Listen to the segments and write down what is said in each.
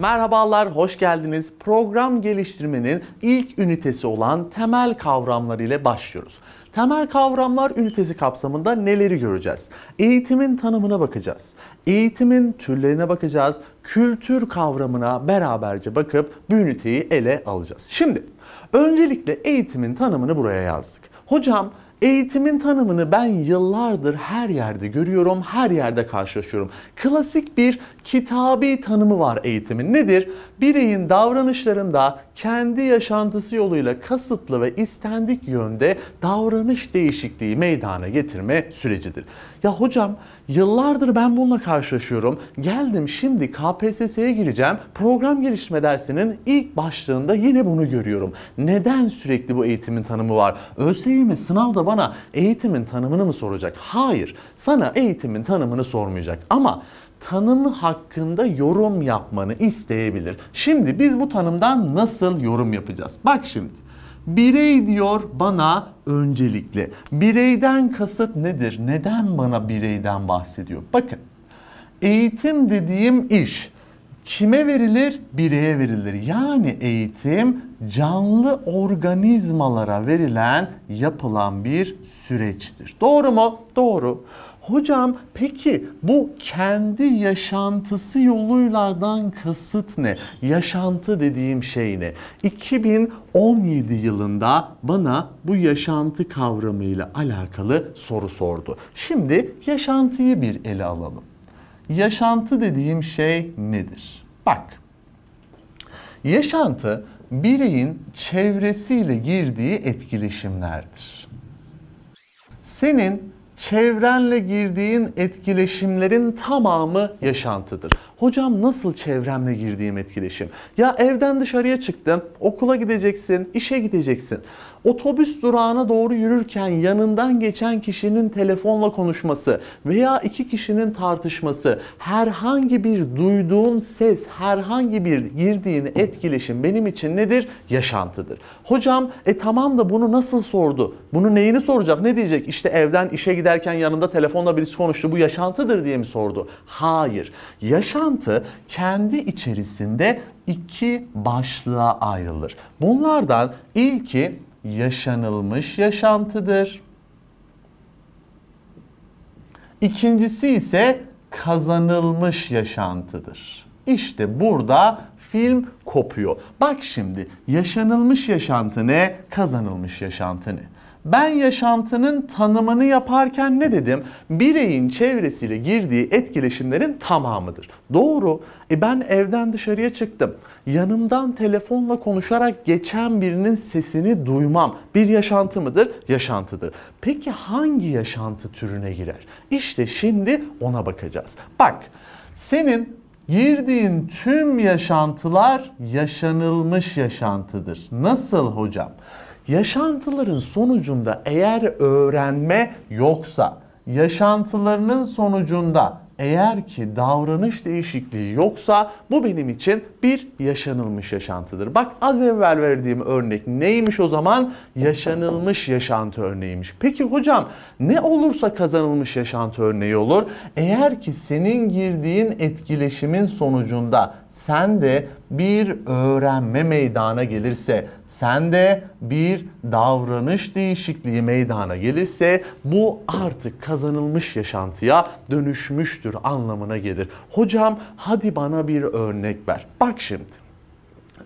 Merhabalar, hoş geldiniz. Program geliştirmenin ilk ünitesi olan temel kavramlar ile başlıyoruz. Temel kavramlar ünitesi kapsamında neleri göreceğiz? Eğitimin tanımına bakacağız. Eğitimin türlerine bakacağız. Kültür kavramına beraberce bakıp bu üniteyi ele alacağız. Şimdi öncelikle eğitimin tanımını buraya yazdık. Hocam Eğitimin tanımını ben yıllardır her yerde görüyorum, her yerde karşılaşıyorum. Klasik bir kitabi tanımı var eğitimin. Nedir? Bireyin davranışlarında kendi yaşantısı yoluyla kasıtlı ve istendik yönde davranış değişikliği meydana getirme sürecidir. Ya hocam yıllardır ben bununla karşılaşıyorum. Geldim şimdi KPSS'ye gireceğim. Program geliştirme dersinin ilk başlığında yine bunu görüyorum. Neden sürekli bu eğitimin tanımı var? ÖSYM sınavda bana eğitimin tanımını mı soracak? Hayır. Sana eğitimin tanımını sormayacak. Ama tanımı hakkında yorum yapmanı isteyebilir. Şimdi biz bu tanımdan nasıl yorum yapacağız? Bak şimdi. Birey diyor bana öncelikle. Bireyden kasıt nedir? Neden bana bireyden bahsediyor? Bakın. Eğitim dediğim iş kime verilir? Bireye verilir. Yani eğitim canlı organizmalara verilen, yapılan bir süreçtir. Doğru mu? Doğru. Hocam peki bu kendi yaşantısı yoluylardan kasıt ne? Yaşantı dediğim şey ne? 2017 yılında bana bu yaşantı kavramıyla alakalı soru sordu. Şimdi yaşantıyı bir ele alalım. Yaşantı dediğim şey nedir? Bak. Yaşantı bireyin çevresiyle girdiği etkileşimlerdir. Senin çevrenle girdiğin etkileşimlerin tamamı yaşantıdır. Hocam nasıl çevremle girdiğim etkileşim? Ya evden dışarıya çıktın, okula gideceksin, işe gideceksin. Otobüs durağına doğru yürürken yanından geçen kişinin telefonla konuşması veya iki kişinin tartışması, herhangi bir duyduğun ses, herhangi bir girdiğin etkileşim benim için nedir? Yaşantıdır. Hocam e tamam da bunu nasıl sordu? Bunu neyini soracak? Ne diyecek? İşte evden işe giderken yanında telefonla birisi konuştu. Bu yaşantıdır diye mi sordu? Hayır. Yaşantı toplantı kendi içerisinde iki başlığa ayrılır. Bunlardan ilki yaşanılmış yaşantıdır. İkincisi ise kazanılmış yaşantıdır. İşte burada film kopuyor. Bak şimdi yaşanılmış yaşantı ne, kazanılmış yaşantı ne? Ben yaşantının tanımını yaparken ne dedim? Bireyin çevresiyle girdiği etkileşimlerin tamamıdır. Doğru. E ben evden dışarıya çıktım. Yanımdan telefonla konuşarak geçen birinin sesini duymam bir yaşantı mıdır? Yaşantıdır. Peki hangi yaşantı türüne girer? İşte şimdi ona bakacağız. Bak, senin Girdiğin tüm yaşantılar yaşanılmış yaşantıdır. Nasıl hocam? Yaşantıların sonucunda eğer öğrenme yoksa, yaşantılarının sonucunda eğer ki davranış değişikliği yoksa bu benim için bir yaşanılmış yaşantıdır. Bak az evvel verdiğim örnek neymiş o zaman? Yaşanılmış yaşantı örneğiymiş. Peki hocam ne olursa kazanılmış yaşantı örneği olur? Eğer ki senin girdiğin etkileşimin sonucunda sen de bir öğrenme meydana gelirse, sen de bir davranış değişikliği meydana gelirse bu artık kazanılmış yaşantıya dönüşmüştür anlamına gelir. Hocam hadi bana bir örnek ver. Bak şimdi.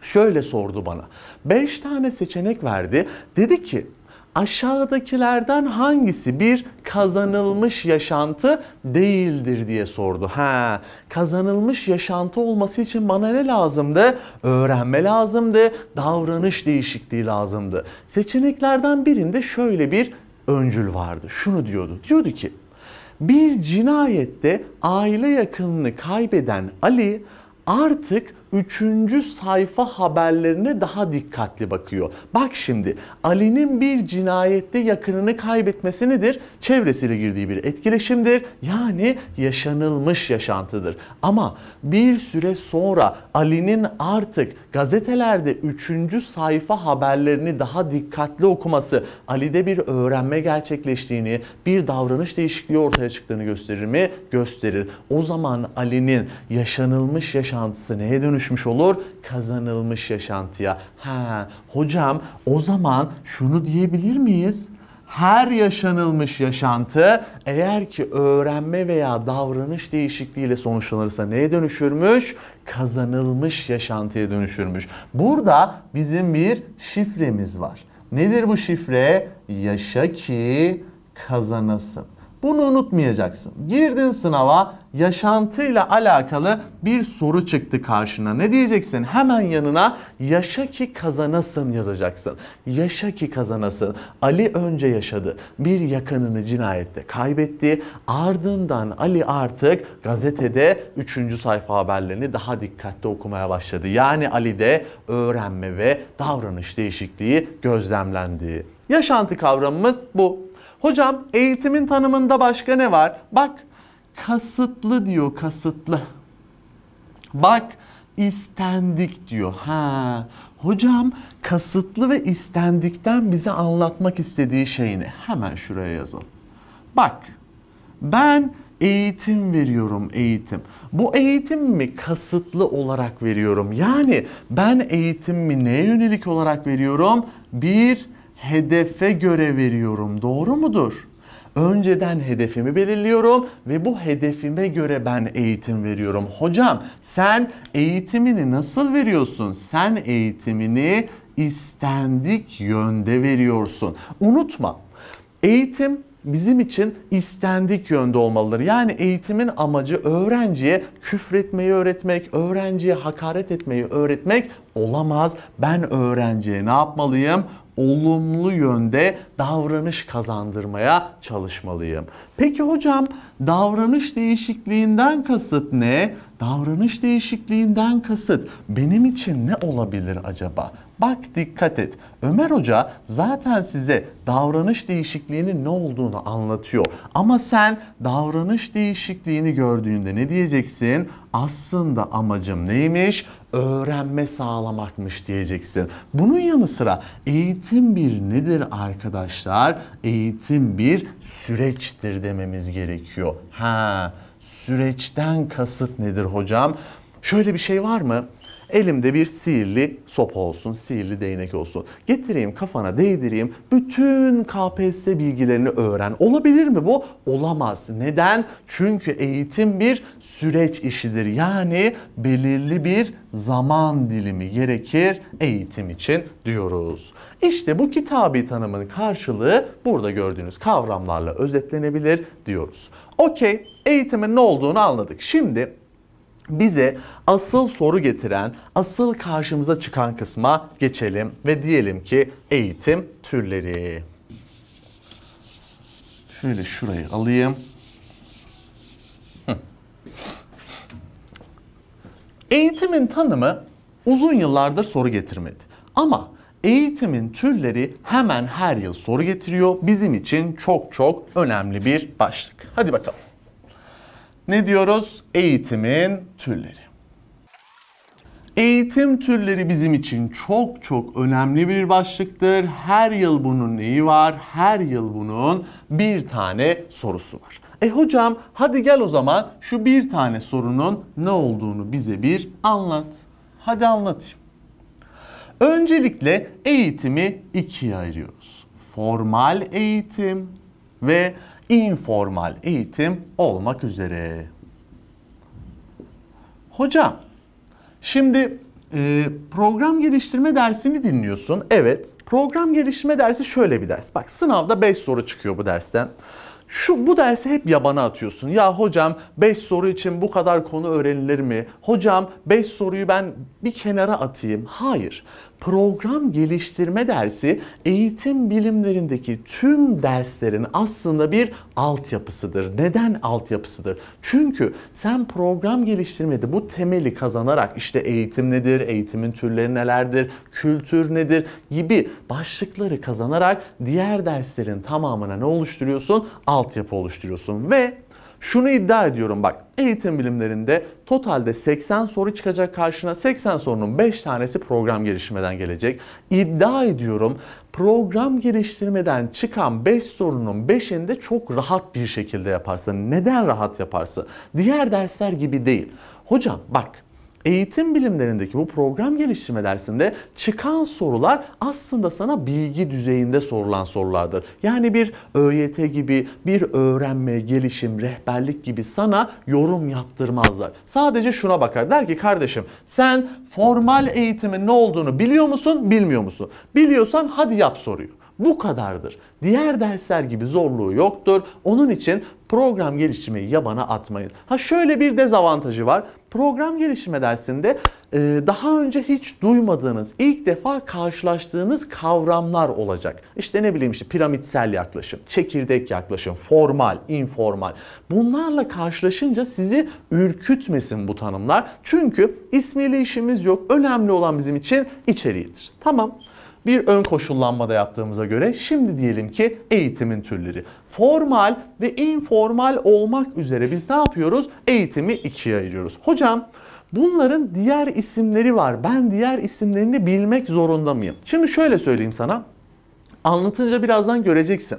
Şöyle sordu bana. 5 tane seçenek verdi. Dedi ki aşağıdakilerden hangisi bir kazanılmış yaşantı değildir diye sordu. Ha, kazanılmış yaşantı olması için bana ne lazımdı? Öğrenme lazımdı, davranış değişikliği lazımdı. Seçeneklerden birinde şöyle bir öncül vardı. Şunu diyordu. Diyordu ki bir cinayette aile yakınını kaybeden Ali artık üçüncü sayfa haberlerine daha dikkatli bakıyor. Bak şimdi Ali'nin bir cinayette yakınını kaybetmesi nedir? Çevresiyle girdiği bir etkileşimdir. Yani yaşanılmış yaşantıdır. Ama bir süre sonra Ali'nin artık gazetelerde üçüncü sayfa haberlerini daha dikkatli okuması Ali'de bir öğrenme gerçekleştiğini, bir davranış değişikliği ortaya çıktığını gösterir mi? Gösterir. O zaman Ali'nin yaşanılmış yaşantısı neye dönüşür? dönüşmüş olur? Kazanılmış yaşantıya. Ha, hocam o zaman şunu diyebilir miyiz? her yaşanılmış yaşantı eğer ki öğrenme veya davranış değişikliğiyle sonuçlanırsa neye dönüşürmüş? Kazanılmış yaşantıya dönüşürmüş. Burada bizim bir şifremiz var. Nedir bu şifre? Yaşa ki kazanasın. Bunu unutmayacaksın. Girdin sınava yaşantıyla alakalı bir soru çıktı karşına. Ne diyeceksin? Hemen yanına yaşa ki kazanasın yazacaksın. Yaşa ki kazanasın. Ali önce yaşadı. Bir yakınını cinayette kaybetti. Ardından Ali artık gazetede 3. sayfa haberlerini daha dikkatli okumaya başladı. Yani Ali'de öğrenme ve davranış değişikliği gözlemlendi. Yaşantı kavramımız bu. Hocam eğitimin tanımında başka ne var? Bak kasıtlı diyor kasıtlı. Bak istendik diyor. Ha. Hocam kasıtlı ve istendikten bize anlatmak istediği şeyini hemen şuraya yazın. Bak ben eğitim veriyorum eğitim. Bu eğitim mi kasıtlı olarak veriyorum? Yani ben eğitim mi neye yönelik olarak veriyorum? Bir hedefe göre veriyorum. Doğru mudur? Önceden hedefimi belirliyorum ve bu hedefime göre ben eğitim veriyorum. Hocam sen eğitimini nasıl veriyorsun? Sen eğitimini istendik yönde veriyorsun. Unutma. Eğitim bizim için istendik yönde olmalıdır. Yani eğitimin amacı öğrenciye küfretmeyi öğretmek, öğrenciye hakaret etmeyi öğretmek olamaz. Ben öğrenciye ne yapmalıyım? olumlu yönde davranış kazandırmaya çalışmalıyım. Peki hocam davranış değişikliğinden kasıt ne? Davranış değişikliğinden kasıt benim için ne olabilir acaba? Bak dikkat et. Ömer Hoca zaten size davranış değişikliğinin ne olduğunu anlatıyor. Ama sen davranış değişikliğini gördüğünde ne diyeceksin? Aslında amacım neymiş? Öğrenme sağlamakmış diyeceksin. Bunun yanı sıra eğitim bir nedir arkadaşlar? Eğitim bir süreçtir dememiz gerekiyor. Ha, süreçten kasıt nedir hocam? Şöyle bir şey var mı? Elimde bir sihirli sopa olsun, sihirli değnek olsun. Getireyim kafana değdireyim. Bütün KPSS bilgilerini öğren. Olabilir mi bu? Olamaz. Neden? Çünkü eğitim bir süreç işidir. Yani belirli bir zaman dilimi gerekir eğitim için diyoruz. İşte bu kitabi tanımın karşılığı burada gördüğünüz kavramlarla özetlenebilir diyoruz. Okey, eğitimin ne olduğunu anladık. Şimdi bize asıl soru getiren, asıl karşımıza çıkan kısma geçelim ve diyelim ki eğitim türleri. Şöyle şurayı alayım. Eğitimin tanımı uzun yıllardır soru getirmedi. Ama eğitimin türleri hemen her yıl soru getiriyor. Bizim için çok çok önemli bir başlık. Hadi bakalım ne diyoruz? Eğitimin türleri. Eğitim türleri bizim için çok çok önemli bir başlıktır. Her yıl bunun neyi var? Her yıl bunun bir tane sorusu var. E hocam hadi gel o zaman şu bir tane sorunun ne olduğunu bize bir anlat. Hadi anlatayım. Öncelikle eğitimi ikiye ayırıyoruz. Formal eğitim ve informal eğitim olmak üzere. Hocam, şimdi e, program geliştirme dersini dinliyorsun. Evet, program geliştirme dersi şöyle bir ders. Bak sınavda 5 soru çıkıyor bu dersten. Şu bu dersi hep yabana atıyorsun. Ya hocam 5 soru için bu kadar konu öğrenilir mi? Hocam 5 soruyu ben bir kenara atayım. Hayır program geliştirme dersi eğitim bilimlerindeki tüm derslerin aslında bir altyapısıdır. Neden altyapısıdır? Çünkü sen program geliştirmede bu temeli kazanarak işte eğitim nedir, eğitimin türleri nelerdir, kültür nedir gibi başlıkları kazanarak diğer derslerin tamamına ne oluşturuyorsun? Altyapı oluşturuyorsun ve şunu iddia ediyorum bak eğitim bilimlerinde totalde 80 soru çıkacak karşına 80 sorunun 5 tanesi program geliştirmeden gelecek. İddia ediyorum program geliştirmeden çıkan 5 sorunun 5'inde çok rahat bir şekilde yaparsın. Neden rahat yaparsın? Diğer dersler gibi değil. Hocam bak eğitim bilimlerindeki bu program geliştirme dersinde çıkan sorular aslında sana bilgi düzeyinde sorulan sorulardır. Yani bir ÖYT gibi, bir öğrenme, gelişim, rehberlik gibi sana yorum yaptırmazlar. Sadece şuna bakar. Der ki kardeşim sen formal eğitimin ne olduğunu biliyor musun, bilmiyor musun? Biliyorsan hadi yap soruyu. Bu kadardır. Diğer dersler gibi zorluğu yoktur. Onun için program gelişimi yabana atmayın. Ha şöyle bir dezavantajı var. Program geliştirme dersinde e, daha önce hiç duymadığınız, ilk defa karşılaştığınız kavramlar olacak. İşte ne bileyim işte piramitsel yaklaşım, çekirdek yaklaşım, formal, informal. Bunlarla karşılaşınca sizi ürkütmesin bu tanımlar. Çünkü ismiyle işimiz yok. Önemli olan bizim için içeriğidir. Tamam bir ön koşullanmada yaptığımıza göre şimdi diyelim ki eğitimin türleri. Formal ve informal olmak üzere biz ne yapıyoruz? Eğitimi ikiye ayırıyoruz. Hocam bunların diğer isimleri var. Ben diğer isimlerini bilmek zorunda mıyım? Şimdi şöyle söyleyeyim sana. Anlatınca birazdan göreceksin.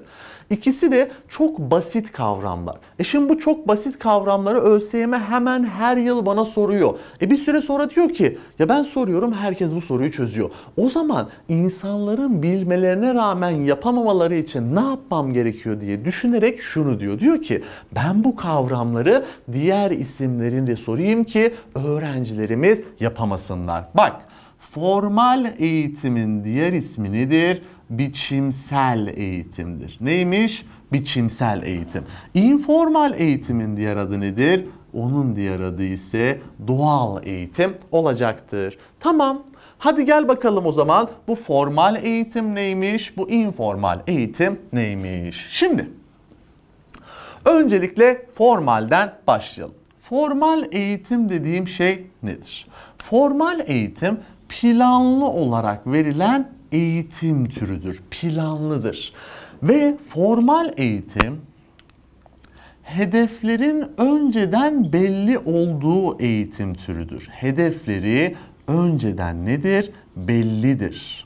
İkisi de çok basit kavramlar. E şimdi bu çok basit kavramları ÖSYM hemen her yıl bana soruyor. E bir süre sonra diyor ki ya ben soruyorum herkes bu soruyu çözüyor. O zaman insanların bilmelerine rağmen yapamamaları için ne yapmam gerekiyor diye düşünerek şunu diyor. Diyor ki ben bu kavramları diğer isimlerinde sorayım ki öğrencilerimiz yapamasınlar. Bak formal eğitimin diğer ismi nedir? biçimsel eğitimdir. Neymiş? Biçimsel eğitim. İnformal eğitimin diğer adı nedir? Onun diğer adı ise doğal eğitim olacaktır. Tamam. Hadi gel bakalım o zaman bu formal eğitim neymiş? Bu informal eğitim neymiş? Şimdi öncelikle formalden başlayalım. Formal eğitim dediğim şey nedir? Formal eğitim planlı olarak verilen eğitim türüdür, planlıdır. Ve formal eğitim hedeflerin önceden belli olduğu eğitim türüdür. Hedefleri önceden nedir? Bellidir.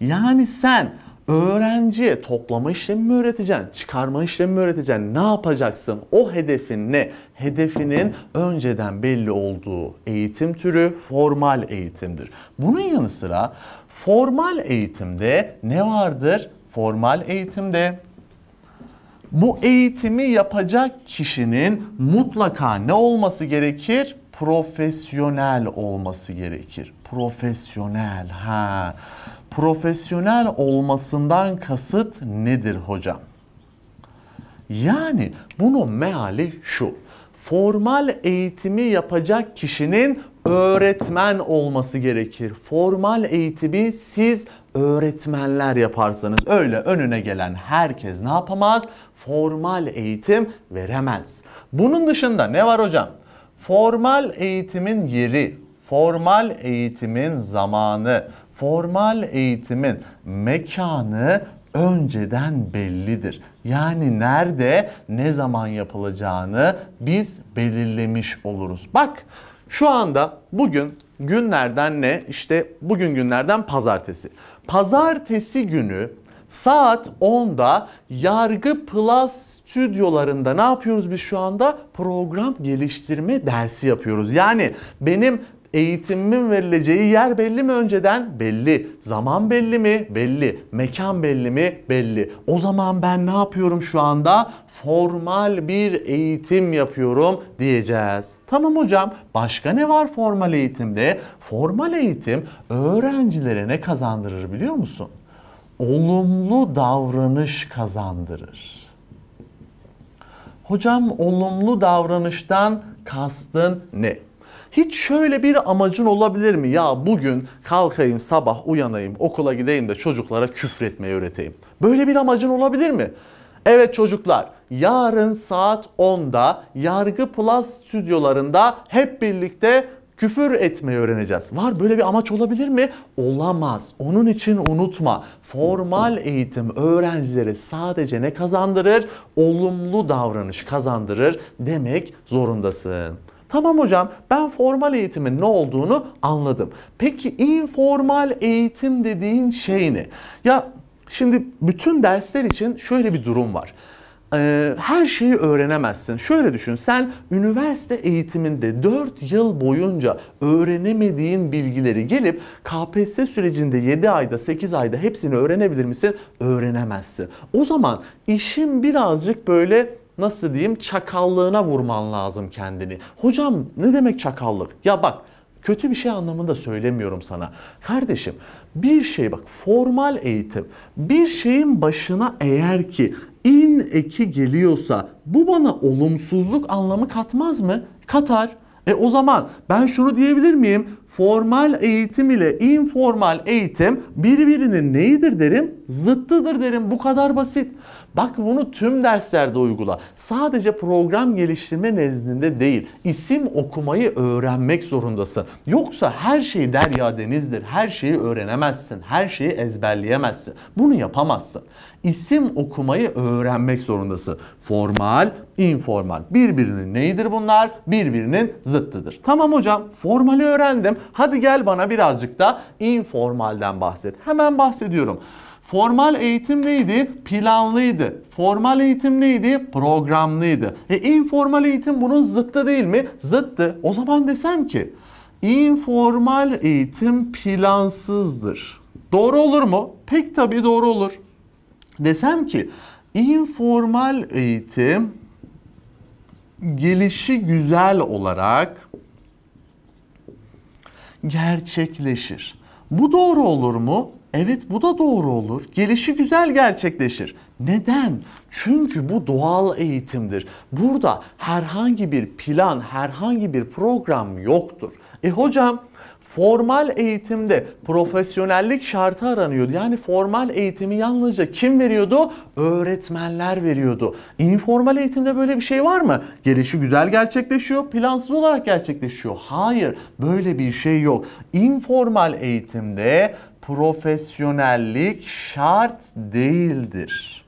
Yani sen öğrenciye toplama işlemi mi öğreteceksin, çıkarma işlemi mi öğreteceksin, ne yapacaksın, o hedefin ne? Hedefinin önceden belli olduğu eğitim türü formal eğitimdir. Bunun yanı sıra formal eğitimde ne vardır? Formal eğitimde bu eğitimi yapacak kişinin mutlaka ne olması gerekir? Profesyonel olması gerekir. Profesyonel ha profesyonel olmasından kasıt nedir hocam? Yani bunun meali şu. Formal eğitimi yapacak kişinin öğretmen olması gerekir. Formal eğitimi siz öğretmenler yaparsanız öyle önüne gelen herkes ne yapamaz? Formal eğitim veremez. Bunun dışında ne var hocam? Formal eğitimin yeri, formal eğitimin zamanı, formal eğitimin mekanı önceden bellidir. Yani nerede ne zaman yapılacağını biz belirlemiş oluruz. Bak şu anda bugün günlerden ne? İşte bugün günlerden pazartesi. Pazartesi günü saat 10'da Yargı Plus stüdyolarında ne yapıyoruz biz şu anda? Program geliştirme dersi yapıyoruz. Yani benim Eğitimin verileceği yer belli mi önceden? Belli. Zaman belli mi? Belli. Mekan belli mi? Belli. O zaman ben ne yapıyorum şu anda? Formal bir eğitim yapıyorum diyeceğiz. Tamam hocam. Başka ne var formal eğitimde? Formal eğitim öğrencilere ne kazandırır biliyor musun? Olumlu davranış kazandırır. Hocam olumlu davranıştan kastın ne? Hiç şöyle bir amacın olabilir mi? Ya bugün kalkayım sabah uyanayım okula gideyim de çocuklara küfretmeyi öğreteyim. Böyle bir amacın olabilir mi? Evet çocuklar yarın saat 10'da Yargı Plus stüdyolarında hep birlikte küfür etmeyi öğreneceğiz. Var böyle bir amaç olabilir mi? Olamaz. Onun için unutma. Formal eğitim öğrencilere sadece ne kazandırır? Olumlu davranış kazandırır demek zorundasın. Tamam hocam ben formal eğitimin ne olduğunu anladım. Peki informal eğitim dediğin şey ne? Ya şimdi bütün dersler için şöyle bir durum var e, her şeyi öğrenemezsin. Şöyle düşün sen üniversite eğitiminde 4 yıl boyunca öğrenemediğin bilgileri gelip KPSS sürecinde 7 ayda 8 ayda hepsini öğrenebilir misin? Öğrenemezsin. O zaman işin birazcık böyle nasıl diyeyim çakallığına vurman lazım kendini. Hocam ne demek çakallık? Ya bak kötü bir şey anlamında söylemiyorum sana. Kardeşim bir şey bak formal eğitim bir şeyin başına eğer ki in eki geliyorsa bu bana olumsuzluk anlamı katmaz mı? Katar. E o zaman ben şunu diyebilir miyim? formal eğitim ile informal eğitim birbirinin neyidir derim? Zıttıdır derim. Bu kadar basit. Bak bunu tüm derslerde uygula. Sadece program geliştirme nezdinde değil, isim okumayı öğrenmek zorundasın. Yoksa her şey derya denizdir. Her şeyi öğrenemezsin. Her şeyi ezberleyemezsin. Bunu yapamazsın. İsim okumayı öğrenmek zorundasın. Formal, informal. Birbirinin neyidir bunlar? Birbirinin zıttıdır. Tamam hocam formali öğrendim Hadi gel bana birazcık da informalden bahset. Hemen bahsediyorum. Formal eğitim neydi? Planlıydı. Formal eğitim neydi? Programlıydı. E informal eğitim bunun zıttı değil mi? Zıttı. O zaman desem ki informal eğitim plansızdır. Doğru olur mu? Pek tabii doğru olur. Desem ki informal eğitim gelişi güzel olarak gerçekleşir. Bu doğru olur mu? Evet bu da doğru olur. Gelişi güzel gerçekleşir. Neden? Çünkü bu doğal eğitimdir. Burada herhangi bir plan, herhangi bir program yoktur. E hocam formal eğitimde profesyonellik şartı aranıyordu. Yani formal eğitimi yalnızca kim veriyordu? Öğretmenler veriyordu. İnformal eğitimde böyle bir şey var mı? Gelişi güzel gerçekleşiyor, plansız olarak gerçekleşiyor. Hayır, böyle bir şey yok. İnformal eğitimde profesyonellik şart değildir.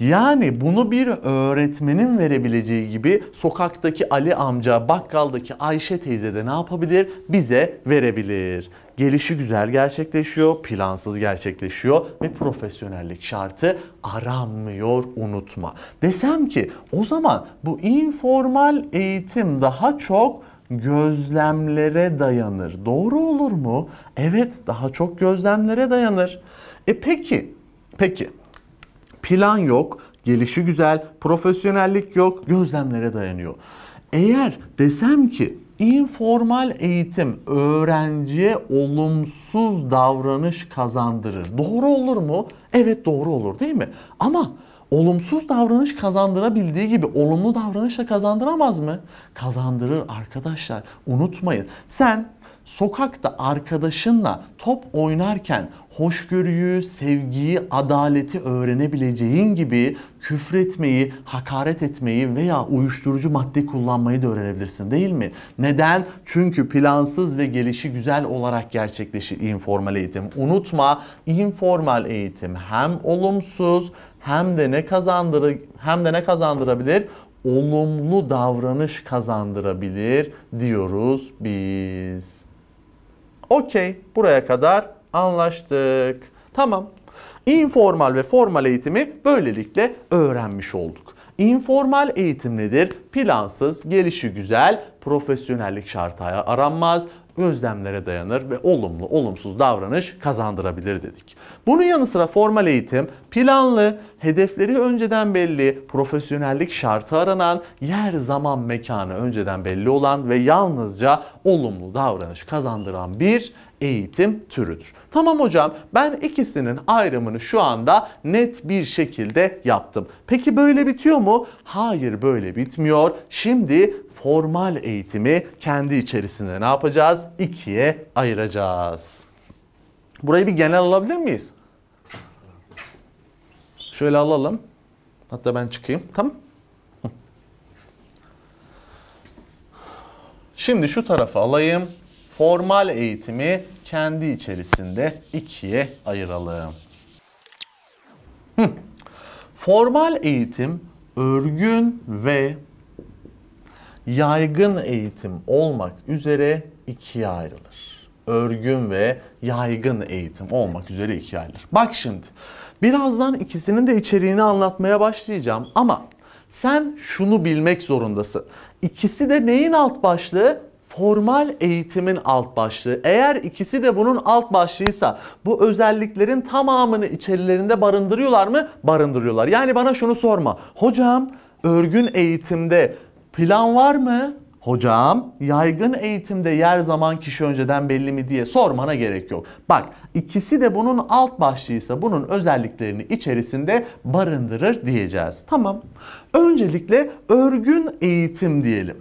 Yani bunu bir öğretmenin verebileceği gibi sokaktaki Ali amca, bakkaldaki Ayşe teyze de ne yapabilir? Bize verebilir. Gelişi güzel gerçekleşiyor, plansız gerçekleşiyor ve profesyonellik şartı aranmıyor unutma. Desem ki o zaman bu informal eğitim daha çok gözlemlere dayanır. Doğru olur mu? Evet, daha çok gözlemlere dayanır. E peki, peki Plan yok, gelişi güzel, profesyonellik yok, gözlemlere dayanıyor. Eğer desem ki informal eğitim öğrenciye olumsuz davranış kazandırır. Doğru olur mu? Evet doğru olur değil mi? Ama olumsuz davranış kazandırabildiği gibi olumlu davranış da kazandıramaz mı? Kazandırır arkadaşlar. Unutmayın. Sen sokakta arkadaşınla top oynarken hoşgörüyü, sevgiyi, adaleti öğrenebileceğin gibi küfretmeyi, hakaret etmeyi veya uyuşturucu madde kullanmayı da öğrenebilirsin değil mi? Neden? Çünkü plansız ve gelişi güzel olarak gerçekleşir informal eğitim. Unutma informal eğitim hem olumsuz hem de ne kazandırır hem de ne kazandırabilir? Olumlu davranış kazandırabilir diyoruz biz. Okey buraya kadar anlaştık. Tamam. İnformal ve formal eğitimi böylelikle öğrenmiş olduk. İnformal eğitim nedir? Plansız, gelişi güzel, profesyonellik şartı aranmaz, gözlemlere dayanır ve olumlu olumsuz davranış kazandırabilir dedik. Bunun yanı sıra formal eğitim planlı, hedefleri önceden belli, profesyonellik şartı aranan, yer zaman mekanı önceden belli olan ve yalnızca olumlu davranış kazandıran bir eğitim türüdür. Tamam hocam ben ikisinin ayrımını şu anda net bir şekilde yaptım. Peki böyle bitiyor mu? Hayır böyle bitmiyor. Şimdi formal eğitimi kendi içerisinde ne yapacağız? İkiye ayıracağız. Burayı bir genel alabilir miyiz? Şöyle alalım. Hatta ben çıkayım. Tamam. Şimdi şu tarafa alayım. Formal eğitimi kendi içerisinde ikiye ayıralım. Formal eğitim örgün ve yaygın eğitim olmak üzere ikiye ayrılır. Örgün ve yaygın eğitim olmak üzere ikiye ayrılır. Bak şimdi birazdan ikisinin de içeriğini anlatmaya başlayacağım ama sen şunu bilmek zorundasın. İkisi de neyin alt başlığı? formal eğitimin alt başlığı. Eğer ikisi de bunun alt başlığıysa bu özelliklerin tamamını içerilerinde barındırıyorlar mı? Barındırıyorlar. Yani bana şunu sorma. Hocam örgün eğitimde Plan var mı? Hocam yaygın eğitimde yer zaman kişi önceden belli mi diye sormana gerek yok. Bak ikisi de bunun alt başlığıysa bunun özelliklerini içerisinde barındırır diyeceğiz. Tamam. Öncelikle örgün eğitim diyelim.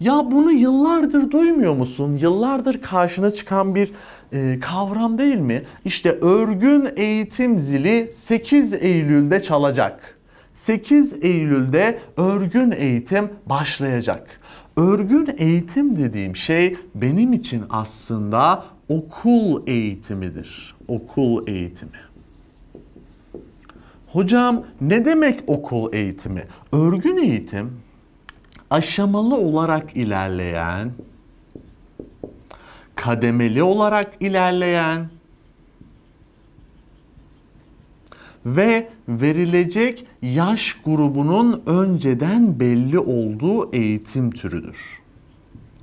Ya bunu yıllardır duymuyor musun? Yıllardır karşına çıkan bir e, kavram değil mi? İşte örgün eğitim zili 8 Eylül'de çalacak. 8 Eylül'de örgün eğitim başlayacak. Örgün eğitim dediğim şey benim için aslında okul eğitimidir. Okul eğitimi. Hocam ne demek okul eğitimi? Örgün eğitim aşamalı olarak ilerleyen, kademeli olarak ilerleyen ve verilecek yaş grubunun önceden belli olduğu eğitim türüdür.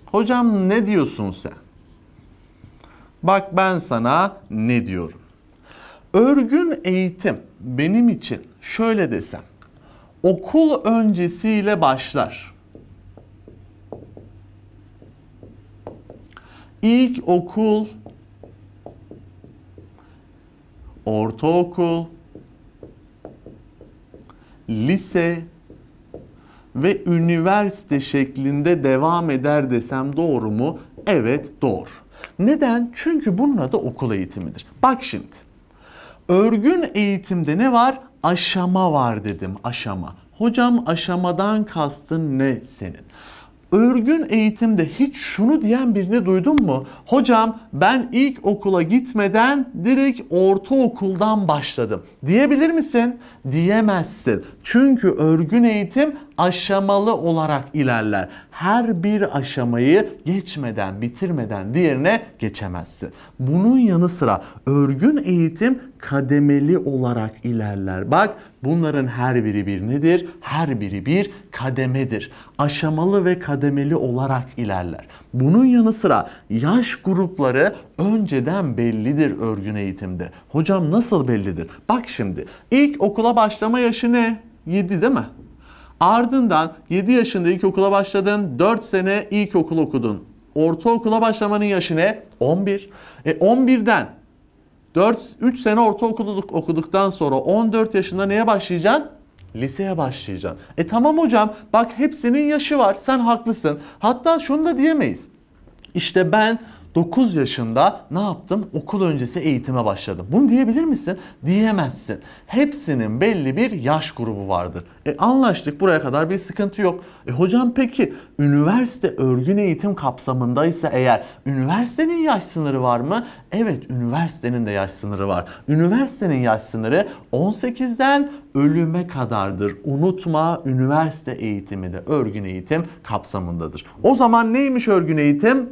Hocam ne diyorsun sen? Bak ben sana ne diyorum. Örgün eğitim benim için şöyle desem. Okul öncesiyle başlar. İlk okul, ortaokul, lise ve üniversite şeklinde devam eder desem doğru mu? Evet doğru. Neden? Çünkü bunun adı okul eğitimidir. Bak şimdi. Örgün eğitimde ne var? Aşama var dedim. Aşama. Hocam aşamadan kastın ne senin? örgün eğitimde hiç şunu diyen birini duydun mu? Hocam ben ilk okula gitmeden direkt ortaokuldan başladım. Diyebilir misin? Diyemezsin. Çünkü örgün eğitim aşamalı olarak ilerler. Her bir aşamayı geçmeden, bitirmeden diğerine geçemezsin. Bunun yanı sıra örgün eğitim kademeli olarak ilerler. Bak bunların her biri bir nedir? Her biri bir kademedir. Aşamalı ve kademeli olarak ilerler. Bunun yanı sıra yaş grupları önceden bellidir örgün eğitimde. Hocam nasıl bellidir? Bak şimdi ilk okula başlama yaşı ne? 7 değil mi? Ardından 7 yaşında ilkokula başladın, 4 sene ilkokul okudun. Ortaokula başlamanın yaşı ne? 11. E 11'den 4, 3 sene ortaokul okuduktan sonra 14 yaşında neye başlayacaksın? Liseye başlayacaksın. E tamam hocam bak hepsinin yaşı var sen haklısın. Hatta şunu da diyemeyiz. İşte ben 9 yaşında ne yaptım? Okul öncesi eğitime başladım. Bunu diyebilir misin? Diyemezsin. Hepsinin belli bir yaş grubu vardır. E anlaştık buraya kadar bir sıkıntı yok. E hocam peki üniversite örgün eğitim kapsamında ise eğer üniversitenin yaş sınırı var mı? Evet üniversitenin de yaş sınırı var. Üniversitenin yaş sınırı 18'den ölüme kadardır. Unutma üniversite eğitimi de örgün eğitim kapsamındadır. O zaman neymiş örgün eğitim?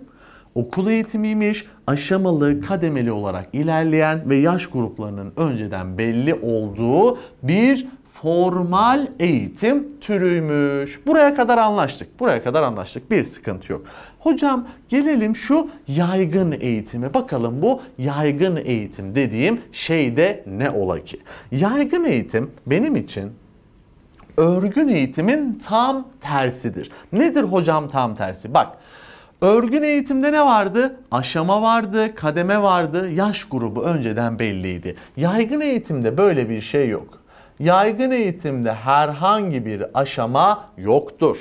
okul eğitimiymiş. Aşamalı, kademeli olarak ilerleyen ve yaş gruplarının önceden belli olduğu bir formal eğitim türüymüş. Buraya kadar anlaştık. Buraya kadar anlaştık. Bir sıkıntı yok. Hocam gelelim şu yaygın eğitime. Bakalım bu yaygın eğitim dediğim şeyde ne ola ki? Yaygın eğitim benim için örgün eğitimin tam tersidir. Nedir hocam tam tersi? Bak Örgün eğitimde ne vardı? Aşama vardı, kademe vardı, yaş grubu önceden belliydi. Yaygın eğitimde böyle bir şey yok. Yaygın eğitimde herhangi bir aşama yoktur.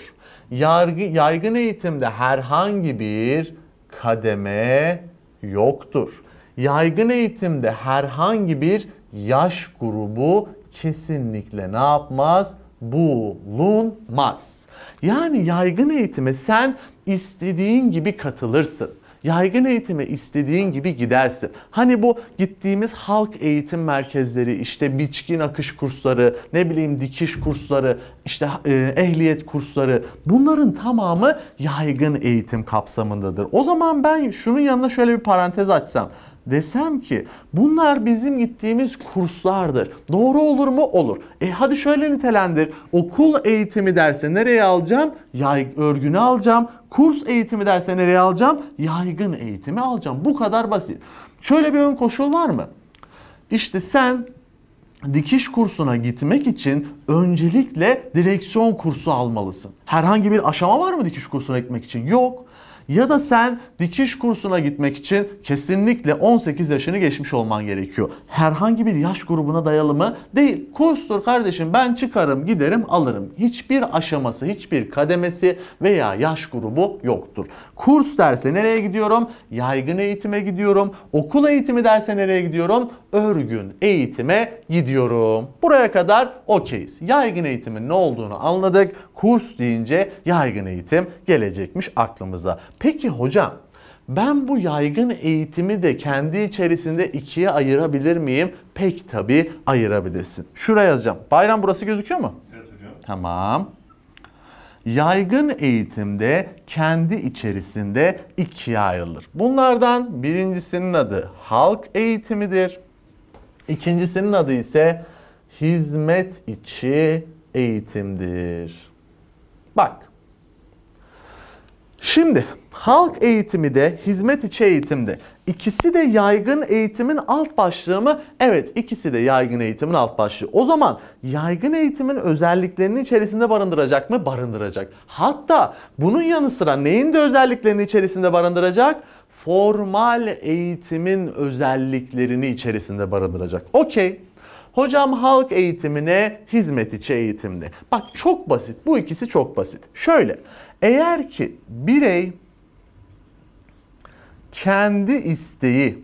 Yargı, yaygın eğitimde herhangi bir kademe yoktur. Yaygın eğitimde herhangi bir yaş grubu kesinlikle ne yapmaz? Bulunmaz. Yani yaygın eğitime sen istediğin gibi katılırsın yaygın eğitime istediğin gibi gidersin. Hani bu gittiğimiz halk eğitim merkezleri, işte biçkin akış kursları, ne bileyim dikiş kursları, işte e, ehliyet kursları bunların tamamı yaygın eğitim kapsamındadır. O zaman ben şunun yanına şöyle bir parantez açsam desem ki bunlar bizim gittiğimiz kurslardır. Doğru olur mu? Olur. E hadi şöyle nitelendir. Okul eğitimi derse nereye alacağım? Yay örgünü alacağım. Kurs eğitimi derse nereye alacağım? Yaygın eğitimi alacağım. Bu kadar basit. Şöyle bir ön koşul var mı? İşte sen dikiş kursuna gitmek için öncelikle direksiyon kursu almalısın. Herhangi bir aşama var mı dikiş kursuna gitmek için? Yok ya da sen dikiş kursuna gitmek için kesinlikle 18 yaşını geçmiş olman gerekiyor. Herhangi bir yaş grubuna dayalı mı? Değil. Kurstur kardeşim ben çıkarım giderim alırım. Hiçbir aşaması, hiçbir kademesi veya yaş grubu yoktur. Kurs derse nereye gidiyorum? Yaygın eğitime gidiyorum. Okul eğitimi derse nereye gidiyorum? örgün eğitime gidiyorum. Buraya kadar okeyiz. Yaygın eğitimin ne olduğunu anladık. Kurs deyince yaygın eğitim gelecekmiş aklımıza. Peki hocam ben bu yaygın eğitimi de kendi içerisinde ikiye ayırabilir miyim? Pek tabii ayırabilirsin. Şuraya yazacağım. Bayram burası gözüküyor mu? Evet hocam. Tamam yaygın eğitimde kendi içerisinde ikiye ayrılır. Bunlardan birincisinin adı halk eğitimidir. İkincisinin adı ise hizmet içi eğitimdir. Bak. Şimdi halk eğitimi de hizmet içi eğitimde. İkisi de yaygın eğitimin alt başlığı mı? Evet ikisi de yaygın eğitimin alt başlığı. O zaman yaygın eğitimin özelliklerini içerisinde barındıracak mı? Barındıracak. Hatta bunun yanı sıra neyin de özelliklerini içerisinde barındıracak? formal eğitimin özelliklerini içerisinde barındıracak. Okey. Hocam halk eğitimine, hizmet içi eğitimde. Bak çok basit. Bu ikisi çok basit. Şöyle. Eğer ki birey kendi isteği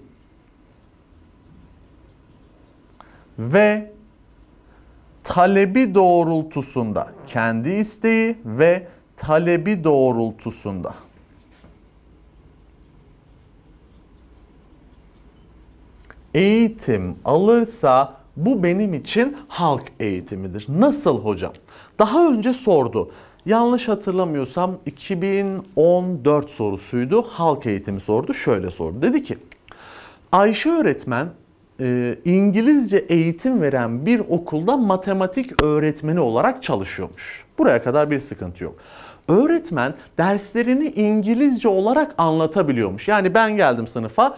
ve talebi doğrultusunda kendi isteği ve talebi doğrultusunda eğitim alırsa bu benim için halk eğitimidir. Nasıl hocam? Daha önce sordu. Yanlış hatırlamıyorsam 2014 sorusuydu. Halk eğitimi sordu. Şöyle sordu. Dedi ki Ayşe öğretmen e, İngilizce eğitim veren bir okulda matematik öğretmeni olarak çalışıyormuş. Buraya kadar bir sıkıntı yok. Öğretmen derslerini İngilizce olarak anlatabiliyormuş. Yani ben geldim sınıfa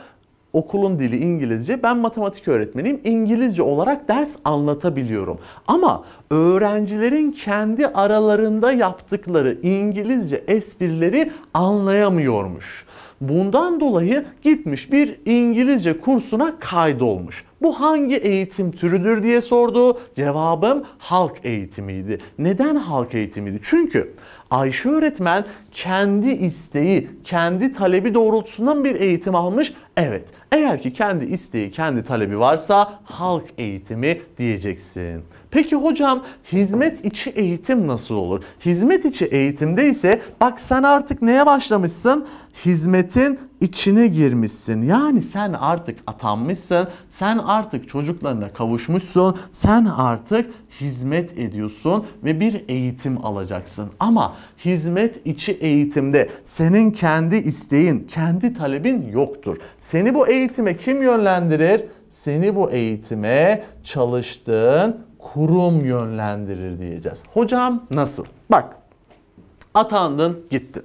okulun dili İngilizce. Ben matematik öğretmeniyim. İngilizce olarak ders anlatabiliyorum. Ama öğrencilerin kendi aralarında yaptıkları İngilizce esprileri anlayamıyormuş. Bundan dolayı gitmiş bir İngilizce kursuna kaydolmuş. Bu hangi eğitim türüdür diye sordu. Cevabım halk eğitimiydi. Neden halk eğitimiydi? Çünkü Ayşe öğretmen kendi isteği, kendi talebi doğrultusundan bir eğitim almış. Evet, eğer ki kendi isteği, kendi talebi varsa halk eğitimi diyeceksin. Peki hocam hizmet içi eğitim nasıl olur? Hizmet içi eğitimde ise bak sen artık neye başlamışsın? Hizmetin içine girmişsin. Yani sen artık atanmışsın. Sen artık çocuklarına kavuşmuşsun. Sen artık hizmet ediyorsun ve bir eğitim alacaksın. Ama hizmet içi eğitim eğitimde senin kendi isteğin, kendi talebin yoktur. Seni bu eğitime kim yönlendirir? Seni bu eğitime çalıştığın kurum yönlendirir diyeceğiz. Hocam nasıl? Bak atandın gittin.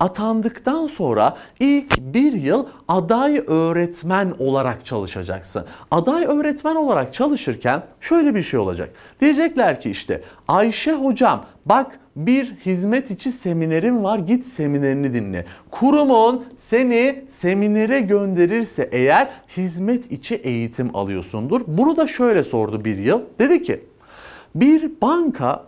Atandıktan sonra ilk bir yıl aday öğretmen olarak çalışacaksın. Aday öğretmen olarak çalışırken şöyle bir şey olacak. Diyecekler ki işte Ayşe hocam bak bir hizmet içi seminerim var git seminerini dinle. Kurumun seni seminere gönderirse eğer hizmet içi eğitim alıyorsundur. Bunu da şöyle sordu bir yıl. Dedi ki bir banka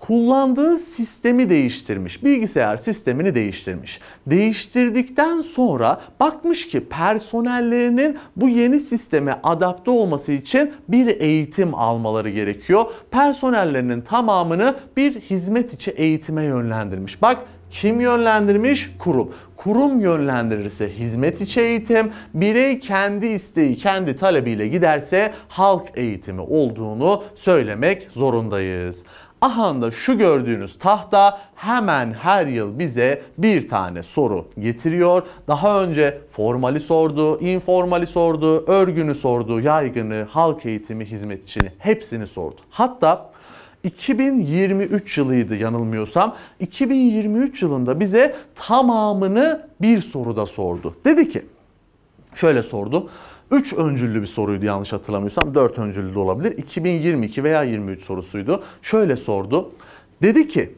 kullandığı sistemi değiştirmiş. Bilgisayar sistemini değiştirmiş. Değiştirdikten sonra bakmış ki personellerinin bu yeni sisteme adapte olması için bir eğitim almaları gerekiyor. Personellerinin tamamını bir hizmet içi eğitime yönlendirmiş. Bak kim yönlendirmiş? Kurum kurum yönlendirirse hizmet içi eğitim, birey kendi isteği, kendi talebiyle giderse halk eğitimi olduğunu söylemek zorundayız. Ahanda şu gördüğünüz tahta hemen her yıl bize bir tane soru getiriyor. Daha önce formali sordu, informali sordu, örgünü sordu, yaygını, halk eğitimi hizmetçini hepsini sordu. Hatta 2023 yılıydı yanılmıyorsam. 2023 yılında bize tamamını bir soruda sordu. Dedi ki şöyle sordu. 3 öncüllü bir soruydu yanlış hatırlamıyorsam. 4 öncüllü de olabilir. 2022 veya 23 sorusuydu. Şöyle sordu. Dedi ki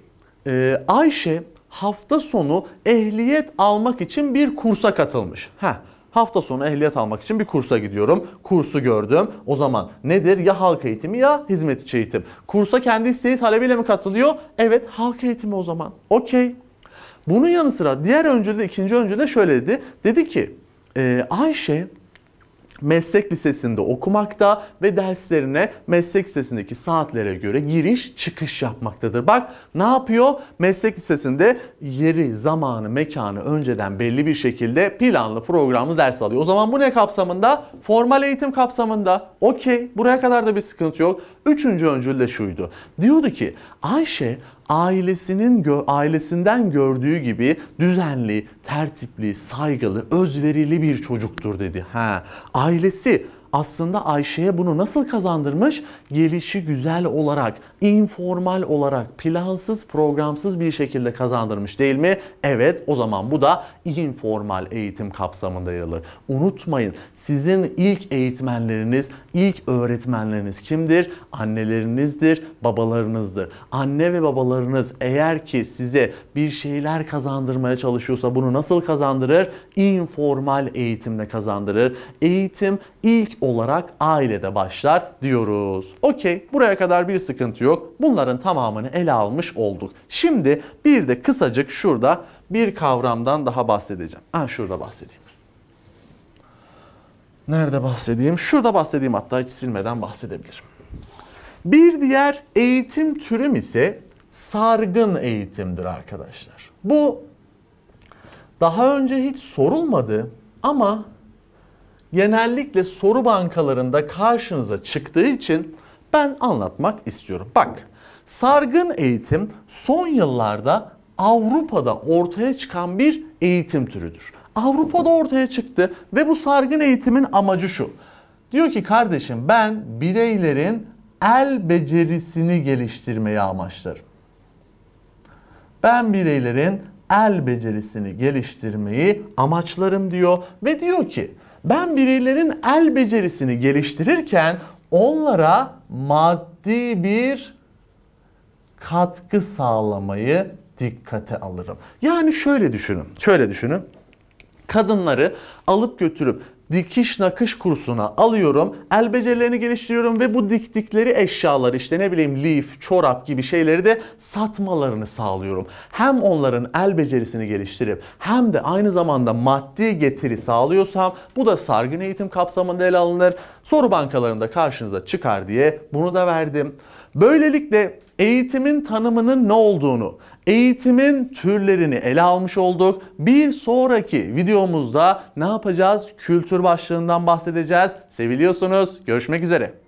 e, Ayşe hafta sonu ehliyet almak için bir kursa katılmış. Heh, hafta sonu ehliyet almak için bir kursa gidiyorum. Kursu gördüm. O zaman nedir? Ya halk eğitimi ya hizmet içi eğitim. Kursa kendi isteği talebiyle mi katılıyor? Evet halk eğitimi o zaman. Okey. Bunun yanı sıra diğer öncülde ikinci öncülde şöyle dedi. Dedi ki e, Ayşe meslek lisesinde okumakta ve derslerine meslek lisesindeki saatlere göre giriş çıkış yapmaktadır. Bak ne yapıyor? Meslek lisesinde yeri, zamanı, mekanı önceden belli bir şekilde planlı programlı ders alıyor. O zaman bu ne kapsamında? Formal eğitim kapsamında. Okey buraya kadar da bir sıkıntı yok. Üçüncü öncül de şuydu. Diyordu ki Ayşe ailesinin ailesinden gördüğü gibi düzenli, tertipli, saygılı, özverili bir çocuktur dedi. Ha, ailesi aslında Ayşe'ye bunu nasıl kazandırmış? Gelişi güzel olarak, informal olarak, plansız, programsız bir şekilde kazandırmış değil mi? Evet, o zaman bu da informal eğitim kapsamında yer alır. Unutmayın, sizin ilk eğitmenleriniz ilk öğretmenleriniz kimdir? Annelerinizdir, babalarınızdır. Anne ve babalarınız eğer ki size bir şeyler kazandırmaya çalışıyorsa bunu nasıl kazandırır? İnformal eğitimle kazandırır. Eğitim ilk olarak ailede başlar diyoruz. Okey buraya kadar bir sıkıntı yok. Bunların tamamını ele almış olduk. Şimdi bir de kısacık şurada bir kavramdan daha bahsedeceğim. Ha şurada bahsedeyim. Nerede bahsedeyim? Şurada bahsedeyim hatta hiç silmeden bahsedebilirim. Bir diğer eğitim türüm ise sargın eğitimdir arkadaşlar. Bu daha önce hiç sorulmadı ama genellikle soru bankalarında karşınıza çıktığı için ben anlatmak istiyorum. Bak, sargın eğitim son yıllarda Avrupa'da ortaya çıkan bir eğitim türüdür. Avrupa'da ortaya çıktı ve bu sargın eğitimin amacı şu. Diyor ki kardeşim ben bireylerin el becerisini geliştirmeyi amaçlarım. Ben bireylerin el becerisini geliştirmeyi amaçlarım diyor ve diyor ki ben bireylerin el becerisini geliştirirken onlara maddi bir katkı sağlamayı dikkate alırım. Yani şöyle düşünün. Şöyle düşünün kadınları alıp götürüp dikiş nakış kursuna alıyorum. El becerilerini geliştiriyorum ve bu diktikleri eşyalar işte ne bileyim lif, çorap gibi şeyleri de satmalarını sağlıyorum. Hem onların el becerisini geliştirip hem de aynı zamanda maddi getiri sağlıyorsam bu da sargın eğitim kapsamında ele alınır. Soru bankalarında karşınıza çıkar diye bunu da verdim. Böylelikle eğitimin tanımının ne olduğunu, Eğitimin türlerini ele almış olduk. Bir sonraki videomuzda ne yapacağız? Kültür başlığından bahsedeceğiz. Seviliyorsunuz. Görüşmek üzere.